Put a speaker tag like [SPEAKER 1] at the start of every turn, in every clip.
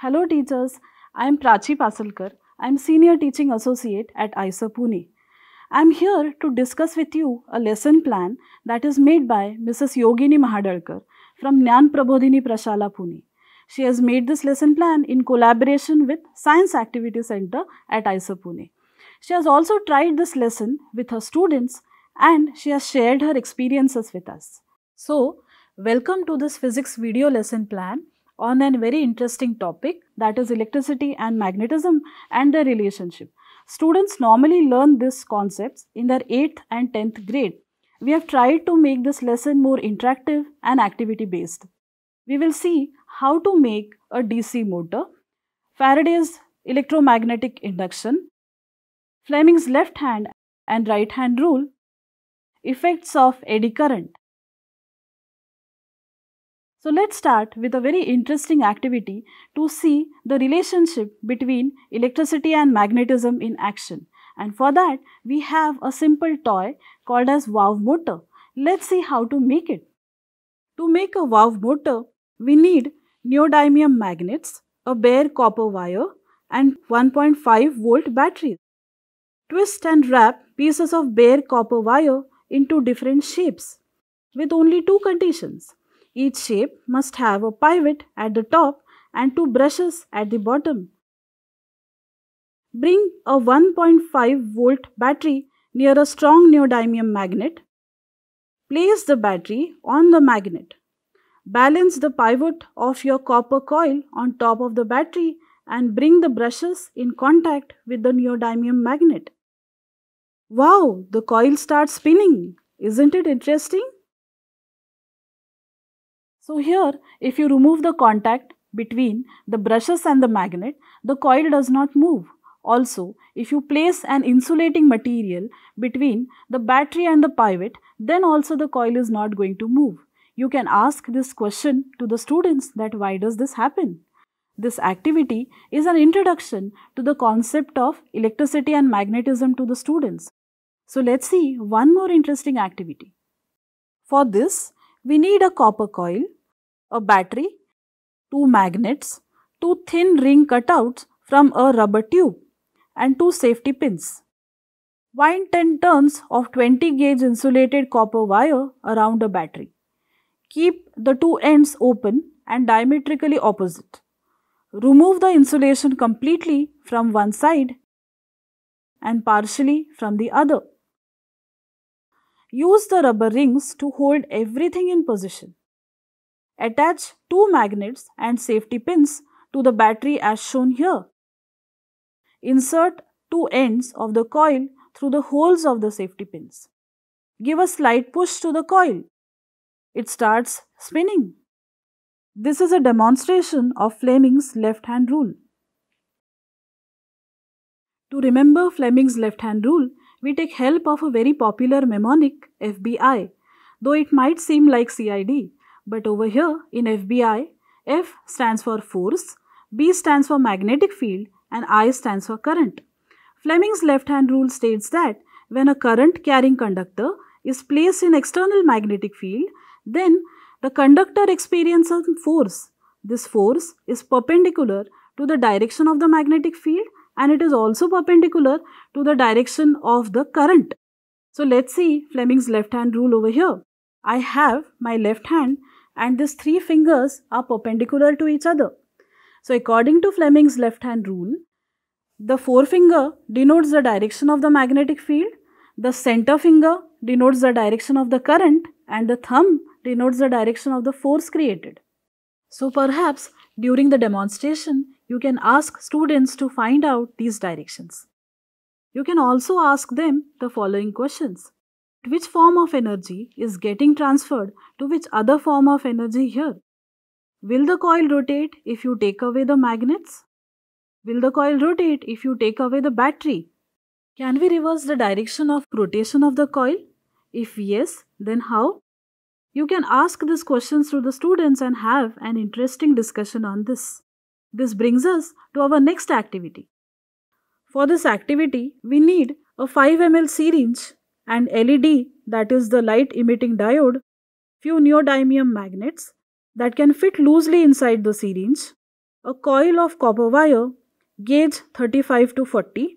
[SPEAKER 1] Hello teachers, I am Prachi Pasalkar. I am Senior Teaching Associate at ISA Pune. I am here to discuss with you a lesson plan that is made by Mrs. Yogini Mahadalkar from Nyan Prabodhini Prashala Pune. She has made this lesson plan in collaboration with Science Activity Center at ISA Pune. She has also tried this lesson with her students and she has shared her experiences with us. So, welcome to this physics video lesson plan on a very interesting topic that is electricity and magnetism and their relationship. Students normally learn these concepts in their 8th and 10th grade. We have tried to make this lesson more interactive and activity based. We will see how to make a DC motor, Faraday's electromagnetic induction, Fleming's left hand and right hand rule, effects of eddy current, so let's start with a very interesting activity to see the relationship between electricity and magnetism in action. And for that, we have a simple toy called as valve motor. Let's see how to make it. To make a valve motor, we need neodymium magnets, a bare copper wire and 1.5 volt batteries. Twist and wrap pieces of bare copper wire into different shapes with only two conditions. Each shape must have a pivot at the top and two brushes at the bottom. Bring a 1.5 volt battery near a strong neodymium magnet. Place the battery on the magnet. Balance the pivot of your copper coil on top of the battery and bring the brushes in contact with the neodymium magnet. Wow, the coil starts spinning. Isn't it interesting? So here if you remove the contact between the brushes and the magnet, the coil does not move. Also, if you place an insulating material between the battery and the pivot, then also the coil is not going to move. You can ask this question to the students that why does this happen? This activity is an introduction to the concept of electricity and magnetism to the students. So let's see one more interesting activity. For this, we need a copper coil a battery, two magnets, two thin ring cutouts from a rubber tube, and two safety pins. Wind 10 turns of 20 gauge insulated copper wire around a battery. Keep the two ends open and diametrically opposite. Remove the insulation completely from one side and partially from the other. Use the rubber rings to hold everything in position. Attach two magnets and safety pins to the battery as shown here. Insert two ends of the coil through the holes of the safety pins. Give a slight push to the coil. It starts spinning. This is a demonstration of Fleming's left hand rule. To remember Fleming's left hand rule, we take help of a very popular mnemonic, FBI, though it might seem like CID. But over here in FBI, F stands for force, B stands for magnetic field and I stands for current. Fleming's left hand rule states that when a current carrying conductor is placed in external magnetic field, then the conductor experiences force. This force is perpendicular to the direction of the magnetic field and it is also perpendicular to the direction of the current. So let's see Fleming's left hand rule over here. I have my left hand and these three fingers are perpendicular to each other. So according to Fleming's left hand rule, the forefinger denotes the direction of the magnetic field, the center finger denotes the direction of the current and the thumb denotes the direction of the force created. So perhaps during the demonstration, you can ask students to find out these directions. You can also ask them the following questions which form of energy is getting transferred to which other form of energy here? Will the coil rotate if you take away the magnets? Will the coil rotate if you take away the battery? Can we reverse the direction of rotation of the coil? If yes, then how? You can ask these questions to the students and have an interesting discussion on this. This brings us to our next activity. For this activity, we need a 5 ml syringe and LED, that is the light emitting diode, few neodymium magnets that can fit loosely inside the syringe, a coil of copper wire, gauge 35 to 40.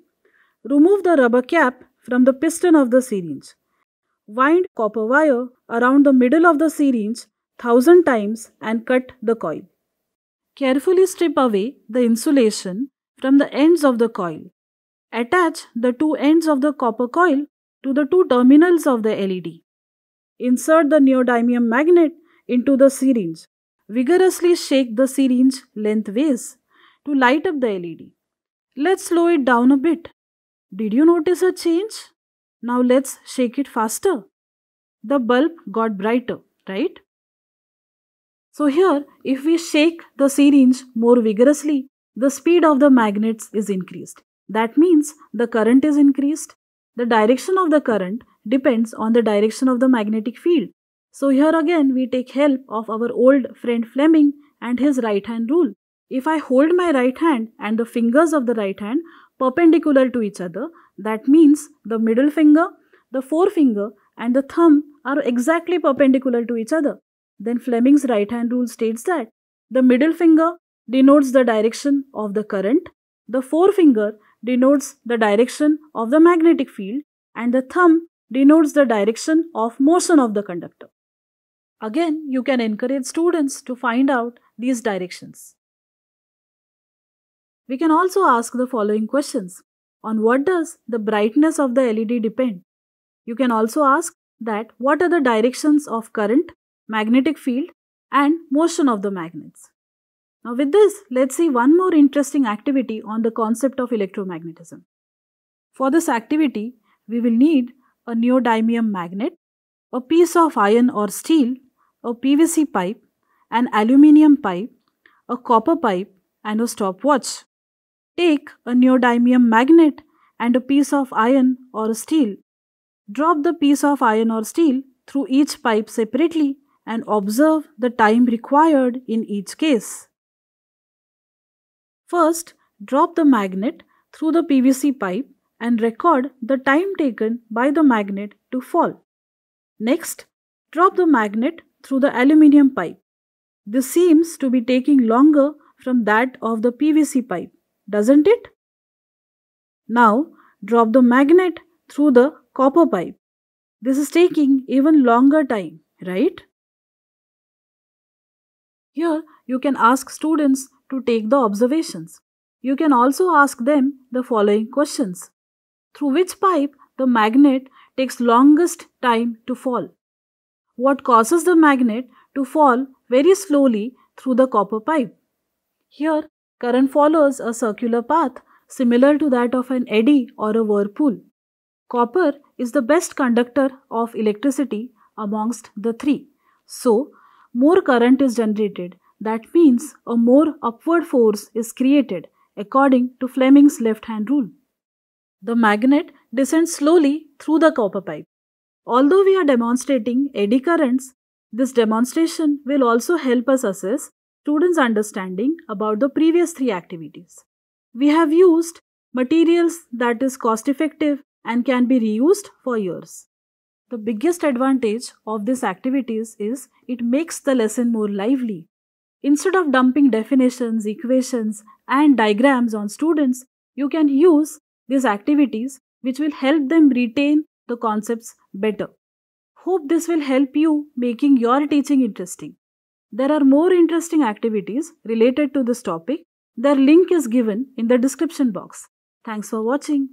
[SPEAKER 1] Remove the rubber cap from the piston of the syringe. Wind copper wire around the middle of the syringe 1000 times and cut the coil. Carefully strip away the insulation from the ends of the coil. Attach the two ends of the copper coil to the two terminals of the LED. Insert the neodymium magnet into the syringe. Vigorously shake the syringe lengthways to light up the LED. Let's slow it down a bit. Did you notice a change? Now let's shake it faster. The bulb got brighter, right? So here, if we shake the syringe more vigorously, the speed of the magnets is increased. That means the current is increased the direction of the current depends on the direction of the magnetic field. So here again we take help of our old friend Fleming and his right hand rule. If I hold my right hand and the fingers of the right hand perpendicular to each other, that means the middle finger, the forefinger and the thumb are exactly perpendicular to each other. Then Fleming's right hand rule states that the middle finger denotes the direction of the current, the forefinger denotes the direction of the magnetic field and the thumb denotes the direction of motion of the conductor. Again, you can encourage students to find out these directions. We can also ask the following questions. On what does the brightness of the LED depend? You can also ask that what are the directions of current, magnetic field and motion of the magnets. Now with this, let's see one more interesting activity on the concept of electromagnetism. For this activity, we will need a neodymium magnet, a piece of iron or steel, a PVC pipe, an aluminium pipe, a copper pipe and a stopwatch. Take a neodymium magnet and a piece of iron or steel. Drop the piece of iron or steel through each pipe separately and observe the time required in each case. First, drop the magnet through the PVC pipe and record the time taken by the magnet to fall. Next, drop the magnet through the aluminium pipe. This seems to be taking longer from that of the PVC pipe, doesn't it? Now, drop the magnet through the copper pipe. This is taking even longer time, right? Here, you can ask students to take the observations. You can also ask them the following questions. Through which pipe the magnet takes longest time to fall? What causes the magnet to fall very slowly through the copper pipe? Here, current follows a circular path similar to that of an eddy or a whirlpool. Copper is the best conductor of electricity amongst the three. So, more current is generated that means a more upward force is created according to Fleming's left hand rule. The magnet descends slowly through the copper pipe. Although we are demonstrating eddy currents, this demonstration will also help us assess students' understanding about the previous three activities. We have used materials that is cost effective and can be reused for years. The biggest advantage of these activities is it makes the lesson more lively Instead of dumping definitions, equations, and diagrams on students, you can use these activities which will help them retain the concepts better. Hope this will help you making your teaching interesting. There are more interesting activities related to this topic. Their link is given in the description box. Thanks for watching.